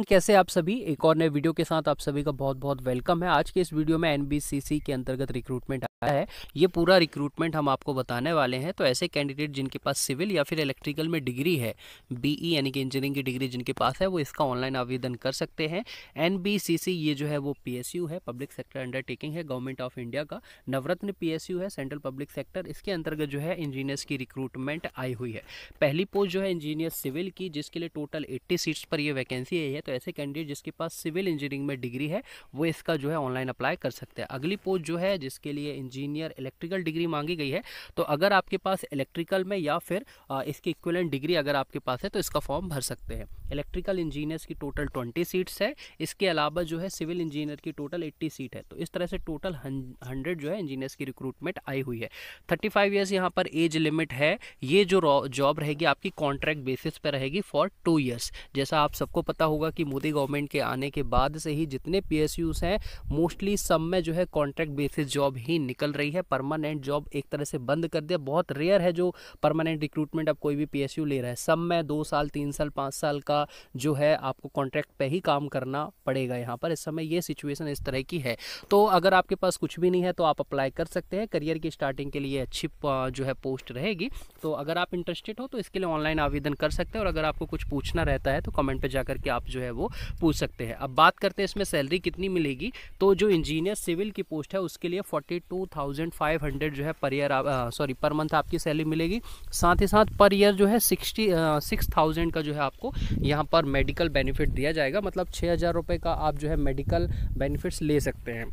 and कैसे आप सभी एक और नए वीडियो के साथ आप सभी का बहुत बहुत वेलकम है आज के इस वीडियो में एनबीसीसी के अंतर्गत रिक्रूटमेंट आया है ये पूरा रिक्रूटमेंट हम आपको बताने वाले हैं तो ऐसे कैंडिडेट जिनके पास सिविल या फिर इलेक्ट्रिकल में डिग्री है बीई यानी कि इंजीनियरिंग की डिग्री जिनके पास है वो इसका ऑनलाइन आवेदन कर सकते हैं एन ये जो है वो पी है पब्लिक सेक्टर अंडरटेकिंग है गवर्नमेंट ऑफ इंडिया का नवरत्न पी है सेंट्रल पब्लिक सेक्टर इसके अंतर्गत जो है इंजीनियर्स की रिक्रूटमेंट आई हुई है पहली पोस्ट जो है इंजीनियर सिविल की जिसके लिए टोटल एट्टी सीट्स पर यह वैकेंसी आई है तो तो ऐसे कैंडिडेट जिसके पास सिविल इंजीनियरिंग में डिग्री है वो इसका जो है ऑनलाइन अप्लाई कर सकते हैं अगली पोस्ट जो है जिसके लिए इंजीनियर इलेक्ट्रिकल डिग्री मांगी गई है तो अगर आपके पास इलेक्ट्रिकल में या फिर इसकी इक्वलेंट डिग्री अगर आपके पास है तो इसका फॉर्म भर सकते हैं इलेक्ट्रिकल इंजीनियर्स की टोटल ट्वेंटी सीट्स है इसके अलावा जो है सिविल इंजीनियर की टोटल एट्टी सीट है तो इस तरह से टोटल हंड्रेड जो है इंजीनियर्स की रिक्रूटमेंट आई हुई है थर्टी फाइव ईयर्स यहाँ पर एज लिमिट है ये जो जॉब रहेगी आपकी कॉन्ट्रैक्ट बेसिस पर रहेगी फॉर टू ईयर्स जैसा आप सबको पता होगा कि कि मोदी गवर्नमेंट के आने के बाद से ही जितने पी हैं मोस्टली सब में जो है कॉन्ट्रैक्ट बेसिस जॉब ही निकल रही है परमानेंट जॉब एक तरह से बंद कर दिया बहुत रेयर है जो परमानेंट रिक्रूटमेंट अब कोई भी पी ले रहा है सब में दो साल तीन साल पाँच साल का जो है आपको कॉन्ट्रैक्ट पर ही काम करना पड़ेगा यहाँ पर इस समय ये सिचुएसन इस तरह की है तो अगर आपके पास कुछ भी नहीं है तो आप अप्लाई कर सकते हैं करियर की स्टार्टिंग के लिए अच्छी जो है पोस्ट रहेगी तो अगर आप इंटरेस्टेड हो तो इसके लिए ऑनलाइन आवेदन कर सकते हैं और अगर आपको कुछ पूछना रहता है तो कमेंट पर जाकर के आप जो है है वो पूछ सकते हैं अब बात करते हैं इसमें सैलरी कितनी मिलेगी तो जो इंजीनियर सिविल की पोस्ट है उसके लिए forty two thousand five hundred जो है per year sorry per month आपकी सैलरी मिलेगी साथ ही साथ पर ईयर जो है सिक्सटी सिक्स थाउजेंड का जो है आपको यहाँ पर मेडिकल बेनिफिट दिया जाएगा मतलब छः हज़ार रुपये का आप जो है मेडिकल बेनिफिट्स ले सकते हैं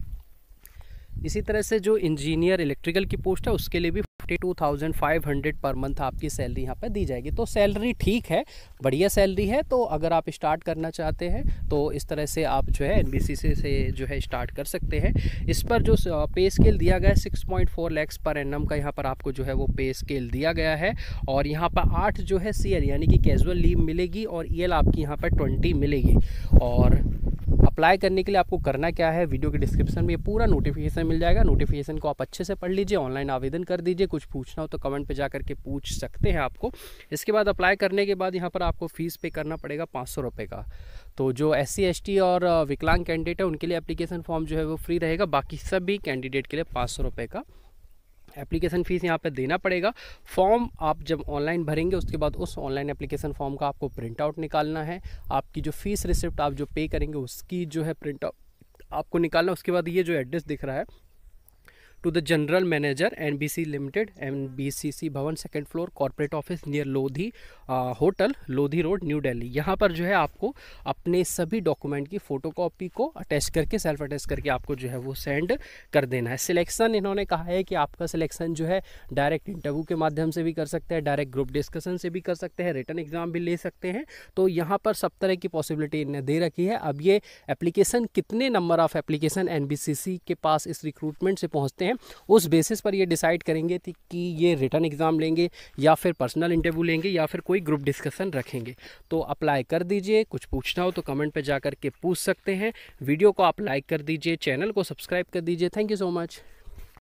इसी तरह से जो इंजीनियर इलेक्ट्रिकल की पोस्ट है उसके लिए भी fifty two thousand five hundred per month आपकी सैलरी यहाँ पर दी जाएगी तो सैलरी ठीक है बढ़िया सैलरी है तो अगर आप स्टार्ट करना चाहते हैं तो इस तरह से आप जो है एन से जो है स्टार्ट कर सकते हैं इस पर जो पे स्केल दिया गया है सिक्स पॉइंट फोर लैक्स पर एन का यहाँ पर आपको जो है वो पे स्केल दिया गया है और यहाँ पर आठ जो है सी यानी कि कैजुअल लीव मिलेगी और ई e आपकी यहाँ पर ट्वेंटी मिलेगी और अप्लाई करने के लिए आपको करना क्या है वीडियो के डिस्क्रिप्शन में ये पूरा नोटिफिकेशन मिल जाएगा नोटिफिकेशन को आप अच्छे से पढ़ लीजिए ऑनलाइन आवेदन कर दीजिए कुछ पूछना हो तो कमेंट पर जा करके पूछ सकते हैं आपको इसके बाद अप्लाई करने के बाद यहाँ पर आपको फ़ीस पे करना पड़ेगा पाँच सौ रुपये का तो जो एस सी और विकलांग कैंडिडेट है उनके लिए एप्लीकेशन फॉर्म जो है वो फ्री रहेगा बाकी सभी कैंडिडेट के लिए पाँच सौ रुपये का एप्लीकेशन फ़ीस यहाँ पर देना पड़ेगा फॉर्म आप जब ऑनलाइन भरेंगे उसके बाद उस ऑनलाइन एप्लीकेशन फॉर्म का आपको प्रिंट आउट निकालना है आपकी जो फ़ीस रिसिप्ट आप जो पे करेंगे उसकी जो है प्रिंट आउट आपको निकालना उसके बाद ये जो एड्रेस दिख रहा है the general manager N B C limited N B C C Bhawan second floor corporate office near Lodhi hotel Lodhi road New Delhi यहाँ पर जो है आपको अपने सभी डॉक्यूमेंट की फ़ोटो कॉपी को अटैच करके सेल्फ अटैच करके आपको जो है वो सेंड कर देना है सिलेक्शन इन्होंने कहा है कि आपका सिलेक्शन जो है डायरेक्ट इंटरव्यू के माध्यम से भी कर सकते हैं डायरेक्ट ग्रुप डिस्कशन से भी कर सकते हैं रिटर्न एग्जाम भी ले सकते हैं तो यहाँ पर सब तरह की पॉसिबिलिटी इन्हें दे रखी है अब ये एप्लीकेशन कितने नंबर ऑफ एप्लीकेशन एन के पास इस रिक्रूटमेंट से पहुँचते हैं उस बेसिस पर ये डिसाइड करेंगे कि ये रिटर्न एग्ज़ाम लेंगे या फिर पर्सनल इंटरव्यू लेंगे या फिर कोई ग्रुप डिस्कशन रखेंगे तो अप्लाई कर दीजिए कुछ पूछना हो तो कमेंट पर जा के पूछ सकते हैं वीडियो को आप लाइक कर दीजिए चैनल को सब्सक्राइब कर दीजिए थैंक यू सो मच